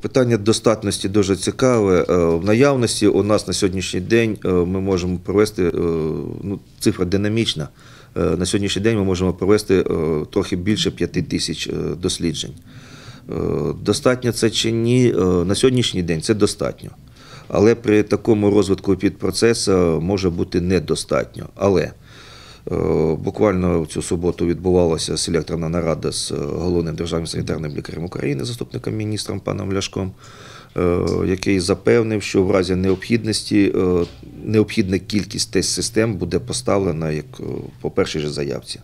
Питання достатності дуже цікаве. Е, в наявності у нас на сьогоднішній день е, ми можемо провести е, ну, цифра динамічна. На сьогоднішній день ми можемо провести трохи більше п'яти тисяч досліджень. Достатньо це чи ні? На сьогоднішній день це достатньо. Але при такому розвитку підпроцесу може бути недостатньо. Але Е, буквально в цю суботу відбувалася селекторна нарада з е, головним державним санітарним лікарем України, заступником міністром паном Ляшком, е, який запевнив, що в разі необхідності необхідна кількість тест систем буде поставлена як по першій же заявці.